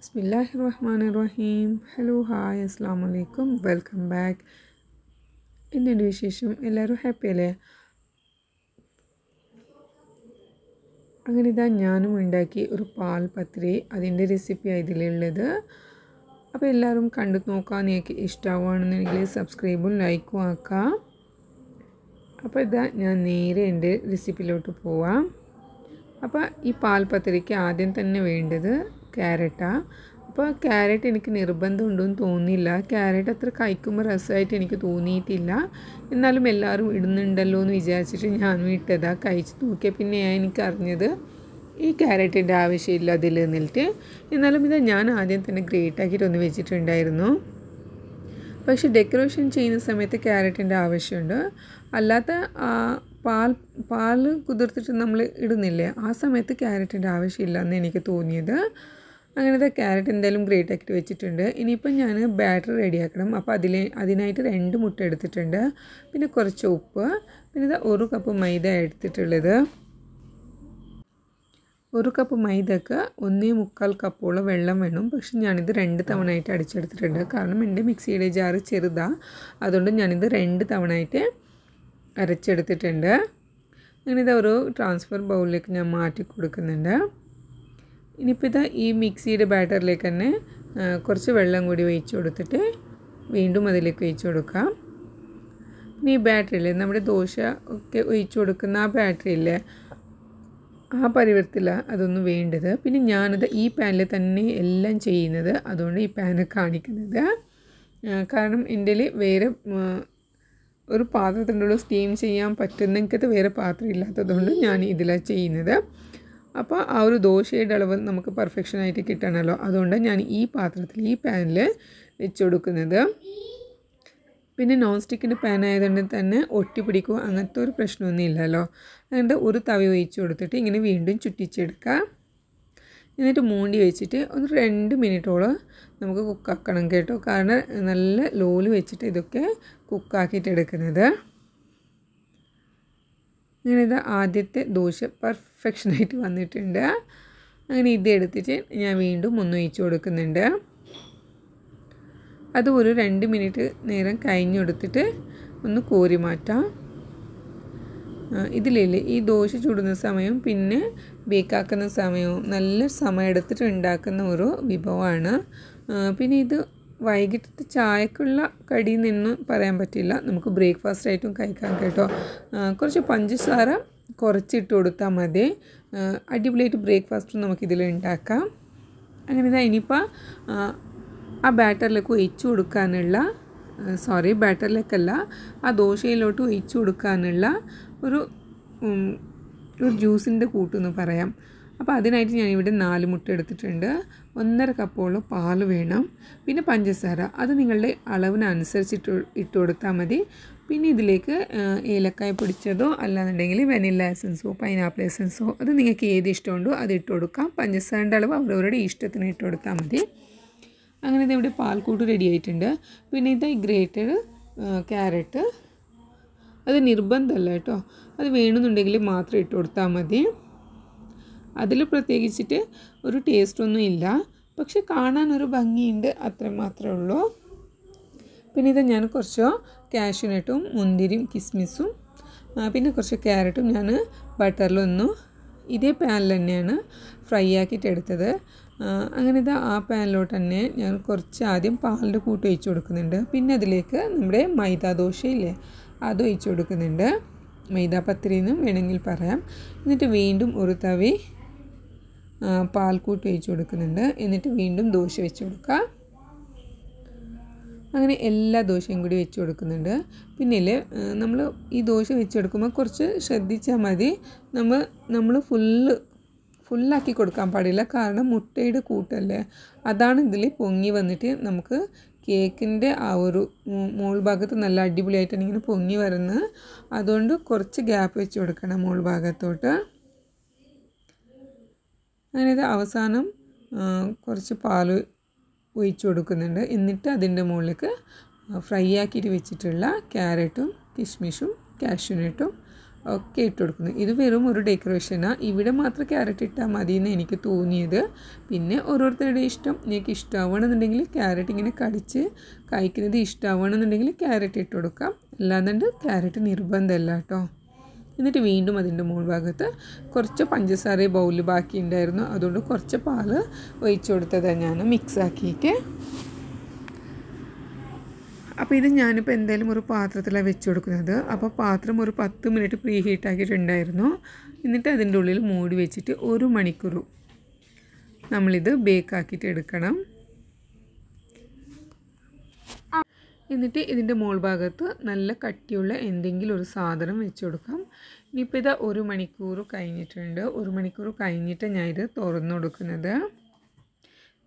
റഹീം hello hi അസ്സാം വലൈക്കും welcome back എന്നുണ്ട് വിശേഷം എല്ലാവരും ഹാപ്പി അല്ലേ അങ്ങനെ ഇതാ ഞാനും ഉണ്ടാക്കി ഒരു പാൽ പത്തിരി അതിൻ്റെ റെസിപ്പിയാണ് ഇതിലുള്ളത് അപ്പോൾ എല്ലാവരും കണ്ടു നോക്കുക നിങ്ങൾക്ക് ഇഷ്ടമാവുകയാണെന്നുണ്ടെങ്കിൽ സബ്സ്ക്രൈബും ലൈക്കും ആക്കാം അപ്പോൾ ഇതാ ഞാൻ നേരെ എൻ്റെ റെസിപ്പിയിലോട്ട് പോവാം അപ്പോൾ ഈ പാൽ പത്തിരിക്ക് ആദ്യം തന്നെ വേണ്ടത് ക്യാരറ്റാണ് അപ്പോൾ ക്യാരറ്റ് എനിക്ക് നിർബന്ധമുണ്ടെന്ന് തോന്നിയില്ല ക്യാരറ്റ് അത്ര കഴിക്കുമ്പോൾ രസമായിട്ട് എനിക്ക് തോന്നിയിട്ടില്ല എന്നാലും എല്ലാവരും ഇടുന്നുണ്ടല്ലോ എന്ന് വിചാരിച്ചിട്ട് ഞാനും ഇട്ടതാ കഴിച്ച് നോക്കിയാൽ പിന്നെ എനിക്ക് അറിഞ്ഞത് ഈ ക്യാരറ്റിൻ്റെ ആവശ്യമില്ല അതിൽ നിന്നിട്ട് എന്നാലും ഇത് ഞാൻ ആദ്യം തന്നെ ഗ്രേറ്റ് ആക്കിയിട്ടൊന്ന് വെച്ചിട്ടുണ്ടായിരുന്നു പക്ഷെ ഡെക്കറേഷൻ ചെയ്യുന്ന സമയത്ത് ക്യാരറ്റിൻ്റെ ആവശ്യമുണ്ട് അല്ലാത്ത പാൽ പാൽ കുതിർത്തിട്ട് നമ്മൾ ഇടുന്നില്ലേ ആ സമയത്ത് ക്യാരറ്റിൻ്റെ ആവശ്യമില്ല എന്ന് എനിക്ക് തോന്നിയത് അങ്ങനത്തെ ക്യാരറ്റ് എന്തായാലും ഗ്രേറ്റ് ആക്കി വെച്ചിട്ടുണ്ട് ഇനിയിപ്പം ഞാൻ ബാറ്റർ റെഡിയാക്കണം അപ്പോൾ അതിൽ അതിനായിട്ട് രണ്ട് മുട്ട എടുത്തിട്ടുണ്ട് പിന്നെ കുറച്ച് ഉപ്പ് പിന്നെ ഇത് ഒരു കപ്പ് മൈദ എടുത്തിട്ടുള്ളത് ഒരു കപ്പ് മൈദക്ക് ഒന്നേ മുക്കാൽ കപ്പോളം വെള്ളം വേണം പക്ഷെ ഞാനിത് രണ്ട് തവണയായിട്ട് അടിച്ചെടുത്തിട്ടുണ്ട് കാരണം എൻ്റെ മിക്സിയുടെ ജാറ് ചെറുതാണ് അതുകൊണ്ട് ഞാനിത് രണ്ട് തവണയായിട്ട് അരച്ചെടുത്തിട്ടുണ്ട് അങ്ങനെ ഇത് ഒരു ട്രാൻസ്ഫർ ബൗളിലേക്ക് ഞാൻ മാറ്റി കൊടുക്കുന്നുണ്ട് ഇനിയിപ്പോൾ ഇതാ ഈ മിക്സിയുടെ ബാറ്ററിലേക്ക് തന്നെ കുറച്ച് വെള്ളം കൂടി ഒഴിച്ച് കൊടുത്തിട്ട് വീണ്ടും അതിലേക്ക് ഒഴിച്ച് കൊടുക്കാം ഇനി ഈ ബാറ്ററിയിൽ നമ്മുടെ ദോശ ഒക്കെ ഒഴിച്ച് കൊടുക്കുന്ന ആ ബാറ്ററിയിൽ ആ പരുവത്തില്ല അതൊന്നും വേണ്ടത് പിന്നെ ഞാനത് ഈ പാനിൽ തന്നെ എല്ലാം ചെയ്യുന്നത് അതുകൊണ്ട് ഈ പാന കാണിക്കുന്നത് കാരണം എൻ്റെ വേറെ ഒരു പാത്രത്തിൻ്റെ ഉള്ളിൽ സ്റ്റീം ചെയ്യാൻ പറ്റുന്ന വേറെ പാത്രം ഇല്ലാത്തതുകൊണ്ട് ഞാൻ ഇതിലാണ് ചെയ്യുന്നത് അപ്പോൾ ആ ഒരു ദോശയുടെ അളവ് നമുക്ക് പെർഫെക്ഷനായിട്ട് കിട്ടണമല്ലോ അതുകൊണ്ട് ഞാൻ ഈ പാത്രത്തിൽ ഈ പാനിൽ വെച്ച് കൊടുക്കുന്നത് പിന്നെ നോൺ സ്റ്റിക്കിൻ്റെ പാനായതുകൊണ്ട് തന്നെ ഒട്ടി പിടിക്കുക അങ്ങനത്തെ ഒരു പ്രശ്നമൊന്നും ഇല്ലല്ലോ അതുകൊണ്ട് ഒരു തവി ഒഴിച്ച് കൊടുത്തിട്ട് ഇങ്ങനെ വീണ്ടും ചുറ്റിച്ചെടുക്കുക എന്നിട്ട് മൂണ്ടി വെച്ചിട്ട് ഒന്ന് രണ്ട് മിനിറ്റോളം നമുക്ക് കുക്കാക്കണം കേട്ടോ കാരണം നല്ല ലോല് വെച്ചിട്ട് ഇതൊക്കെ കുക്കാക്കിയിട്ടെടുക്കുന്നത് ഇത് ആദ്യത്തെ ദോശ പെർഫെക്ഷനായിട്ട് വന്നിട്ടുണ്ട് അങ്ങനെ ഇത് എടുത്തിട്ട് ഞാൻ വീണ്ടും ഒന്ന് ഒഴിച്ച് കൊടുക്കുന്നുണ്ട് അത് ഒരു രണ്ട് മിനിറ്റ് നേരം കഴിഞ്ഞെടുത്തിട്ട് ഒന്ന് കോരി മാറ്റാം ഇതിലില്ലേ ഈ ദോശ ചൂടുന്ന സമയവും പിന്നെ ബേക്കാക്കുന്ന സമയവും നല്ല സമയം എടുത്തിട്ട് ഉണ്ടാക്കുന്ന ഒരു വിഭവമാണ് പിന്നെ ഇത് വൈകിട്ടത്തെ ചായക്കുള്ള കടി നിന്നും പറയാൻ പറ്റില്ല നമുക്ക് ബ്രേക്ക്ഫാസ്റ്റ് ആയിട്ടും കഴിക്കാം കേട്ടോ കുറച്ച് പഞ്ചസാര കുറച്ചിട്ട് കൊടുത്താൽ മതി അടിപൊളിയായിട്ട് നമുക്ക് ഇതിൽ ഉണ്ടാക്കാം അങ്ങനെ ഇതാ ഇനിയിപ്പോൾ ആ ബാറ്ററിലേക്ക് ഒഴിച്ചു കൊടുക്കാനുള്ള സോറി ബാറ്ററിലേക്കല്ല ആ ദോശയിലോട്ട് ഒഴിച്ചു കൊടുക്കാനുള്ള ഒരു ഒരു ജ്യൂസിൻ്റെ കൂട്ടെന്ന് പറയാം അപ്പോൾ അതിനായിട്ട് ഇവിടെ നാല് മുട്ട എടുത്തിട്ടുണ്ട് ഒന്നര കപ്പോളം പാൽ വേണം പിന്നെ പഞ്ചസാര അത് നിങ്ങളുടെ അളവിനനുസരിച്ചിട്ട് ഇട്ട് കൊടുത്താൽ മതി പിന്നെ ഇതിലേക്ക് ഏലക്കായ പൊടിച്ചതോ അല്ലാന്നുണ്ടെങ്കിൽ വെനില എസൻസോ പൈനാപ്പിൾ എസൻസോ അത് നിങ്ങൾക്ക് ഏത് ഇഷ്ടമുണ്ടോ അത് ഇട്ട് കൊടുക്കാം പഞ്ചസാരൻ്റെ അളവ് അവരവരുടെ ഇഷ്ടത്തിന് ഇട്ട് കൊടുത്താൽ മതി അങ്ങനെ ഇത് ഇവിടെ പാൽക്കൂട്ട് റെഡി ആയിട്ടുണ്ട് പിന്നെ ഇത് ഗ്രേറ്റഡ് ക്യാരറ്റ് അത് നിർബന്ധമല്ല കേട്ടോ അത് വേണമെന്നുണ്ടെങ്കിൽ മാത്രം ഇട്ട് കൊടുത്താൽ മതി അതിൽ പ്രത്യേകിച്ചിട്ട് ഒരു ടേസ്റ്റൊന്നും ഇല്ല പക്ഷെ കാണാൻ ഒരു ഭംഗിയുണ്ട് മാത്രമേ ഉള്ളൂ പിന്നെ ഇത് ഞാൻ കുറച്ച് കാഷ്യൂനട്ടും മുന്തിരിയും കിസ്മിസും പിന്നെ കുറച്ച് ക്യാരറ്റും ഞാൻ ബട്ടറിലൊന്നും ഇതേ പാനിൽ തന്നെയാണ് ഫ്രൈ ആക്കിയിട്ട് എടുത്തത് അങ്ങനെ ഇത് ആ പാനിലോട്ട് തന്നെ ഞാൻ കുറച്ച് ആദ്യം പാലിൻ്റെ കൂട്ട് ഒഴിച്ചു കൊടുക്കുന്നുണ്ട് പിന്നെ അതിലേക്ക് നമ്മുടെ മൈദ ദോശയില്ലേ അത് ഒഴിച്ചു കൊടുക്കുന്നുണ്ട് മൈദാപത്രി എന്നും വേണമെങ്കിൽ പറയാം എന്നിട്ട് വീണ്ടും ഒരു തവി പാൽക്കൂട്ട് ഒഴിച്ച് കൊടുക്കുന്നുണ്ട് എന്നിട്ട് വീണ്ടും ദോശ വെച്ച് കൊടുക്കുക അങ്ങനെ എല്ലാ ദോശയും കൂടി വെച്ച് കൊടുക്കുന്നുണ്ട് പിന്നെ നമ്മൾ ഈ ദോശ വെച്ച് കൊടുക്കുമ്പോൾ കുറച്ച് ശ്രദ്ധിച്ചാൽ മതി നമ്മൾ നമ്മൾ ഫുള്ള് ഫുള്ളാക്കി കൊടുക്കാൻ പാടില്ല കാരണം മുട്ടയുടെ കൂട്ടല്ലേ അതാണ് ഇതിൽ പൊങ്ങി വന്നിട്ട് നമുക്ക് കേക്കിൻ്റെ ആ ഒരു മോൾ ഭാഗത്ത് നല്ല അടിപൊളിയായിട്ടാണ് ഇങ്ങനെ പൊങ്ങി വരുന്നത് അതുകൊണ്ട് കുറച്ച് ഗ്യാപ്പ് വെച്ച് കൊടുക്കണം മോൾ ഭാഗത്തോട്ട് അങ്ങനെ ഇത് അവസാനം കുറച്ച് പാൽ ഒഴിച്ചു കൊടുക്കുന്നുണ്ട് എന്നിട്ട് അതിൻ്റെ മുകളിലേക്ക് ഫ്രൈ ആക്കിയിട്ട് വെച്ചിട്ടുള്ള ക്യാരറ്റും കിഷ്മിഷും കാഷ്യൂനട്ടും ഒക്കെ ഇട്ട് കൊടുക്കുന്നു ഇത് വെറും ഒരു ഡെക്കറേഷനാണ് ഇവിടെ മാത്രം ക്യാരറ്റ് ഇട്ടാൽ മതി എന്ന് എനിക്ക് തോന്നിയത് പിന്നെ ഓരോരുത്തരുടെ ഇഷ്ടം നിങ്ങൾക്ക് ഇഷ്ടമാവണമെന്നുണ്ടെങ്കിൽ ക്യാരറ്റ് ഇങ്ങനെ കടിച്ച് കഴിക്കുന്നത് ഇഷ്ടമാവണമെന്നുണ്ടെങ്കിൽ ക്യാരറ്റ് ഇട്ട് കൊടുക്കാം അല്ലാതെ ക്യാരറ്റ് നിർബന്ധമല്ല കേട്ടോ എന്നിട്ട് വീണ്ടും അതിൻ്റെ ഭാഗത്ത് കുറച്ച് പഞ്ചസാര ബൗല് ബാക്കി ഉണ്ടായിരുന്നു അതുകൊണ്ട് കുറച്ച് പാൽ ഒഴിച്ചു കൊടുത്തതാണ് ഞാൻ മിക്സാക്കിയിട്ട് അപ്പോൾ ഇത് ഞാനിപ്പോൾ എന്തായാലും ഒരു പാത്രത്തിലാണ് വെച്ച് കൊടുക്കുന്നത് അപ്പോൾ പാത്രം ഒരു പത്ത് മിനിറ്റ് പ്രീ ഹീറ്റാക്കിയിട്ടുണ്ടായിരുന്നു എന്നിട്ട് അതിൻ്റെ ഉള്ളിൽ മൂടി വെച്ചിട്ട് ഒരു മണിക്കൂർ നമ്മളിത് ബേക്കാക്കിയിട്ട് എടുക്കണം എന്നിട്ട് ഇതിൻ്റെ മുകൾ ഭാഗത്ത് നല്ല കട്ടിയുള്ള എന്തെങ്കിലും ഒരു സാധനം വെച്ച് കൊടുക്കാം ഇനിയിപ്പോൾ ഇതാ ഒരു മണിക്കൂർ കഴിഞ്ഞിട്ടുണ്ട് ഒരു മണിക്കൂർ കഴിഞ്ഞിട്ട് ഞാനിത് തുറന്നു കൊടുക്കുന്നത്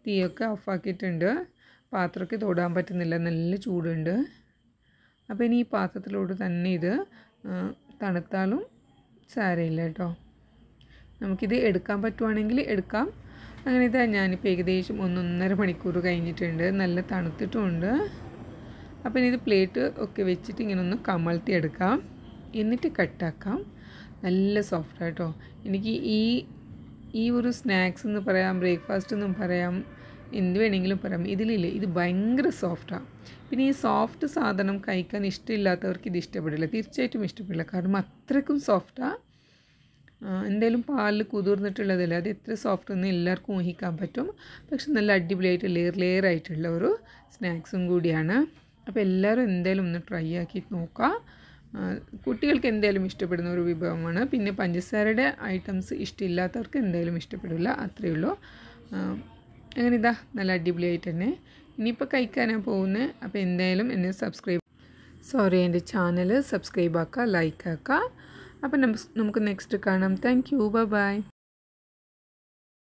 തീയൊക്കെ ഓഫാക്കിയിട്ടുണ്ട് പാത്രമൊക്കെ തൊടാൻ പറ്റുന്നില്ല നല്ല ചൂടുണ്ട് അപ്പോൾ ഇനി ഈ പാത്രത്തിലോട്ട് തന്നെ ഇത് തണുത്താലും സാരയില്ല കേട്ടോ നമുക്കിത് എടുക്കാൻ പറ്റുവാണെങ്കിൽ എടുക്കാം അങ്ങനെ ഇതാ ഞാനിപ്പോൾ ഏകദേശം ഒന്നൊന്നര മണിക്കൂർ കഴിഞ്ഞിട്ടുണ്ട് നല്ല തണുത്തിട്ടുമുണ്ട് അപ്പം ഇത് പ്ലേറ്റ് ഒക്കെ വെച്ചിട്ട് ഇങ്ങനെ ഒന്ന് കമഴ്ത്തി എടുക്കാം എന്നിട്ട് കട്ടാക്കാം നല്ല സോഫ്റ്റായിട്ടോ എനിക്ക് ഈ ഈ ഒരു സ്നാക്സ് എന്ന് പറയാം ബ്രേക്ക്ഫാസ്റ്റ് എന്നും പറയാം എന്ത് വേണമെങ്കിലും പറയാം ഇതിലില്ല ഇത് ഭയങ്കര സോഫ്റ്റാണ് പിന്നെ ഈ സോഫ്റ്റ് സാധനം കഴിക്കാൻ ഇഷ്ടമില്ലാത്തവർക്ക് ഇത് ഇഷ്ടപ്പെടില്ല തീർച്ചയായിട്ടും ഇഷ്ടപ്പെടില്ല കാരണം അത്രയ്ക്കും സോഫ്റ്റാണ് എന്തായാലും പാലിൽ കുതിർന്നിട്ടുള്ളതല്ലേ അത് എത്ര സോഫ്റ്റ് എന്ന് എല്ലാവർക്കും ഊഹിക്കാൻ പറ്റും പക്ഷെ നല്ല അടിപൊളിയായിട്ട് ലെയർ ലെയർ ആയിട്ടുള്ള ഒരു സ്നാക്സും കൂടിയാണ് അപ്പോൾ എല്ലാവരും എന്തായാലും ഒന്ന് ട്രൈ ആക്കി നോക്കുക കുട്ടികൾക്ക് എന്തായാലും ഇഷ്ടപ്പെടുന്ന ഒരു വിഭവമാണ് പിന്നെ പഞ്ചസാരയുടെ ഐറ്റംസ് ഇഷ്ടമില്ലാത്തവർക്ക് എന്തായാലും ഇഷ്ടപ്പെടില്ല അത്രയേ ഉള്ളൂ അങ്ങനെ ഇതാ നല്ല അടിപൊളിയായിട്ട് തന്നെ ഇനിയിപ്പോൾ കഴിക്കാനാണ് പോകുന്നത് അപ്പോൾ എന്തായാലും എന്നെ സബ്സ്ക്രൈബ് സോറി എൻ്റെ ചാനൽ സബ്സ്ക്രൈബ് ആക്കുക ലൈക്ക് ആക്കുക അപ്പം നമുക്ക് നെക്സ്റ്റ് കാണാം താങ്ക് യു ബൈ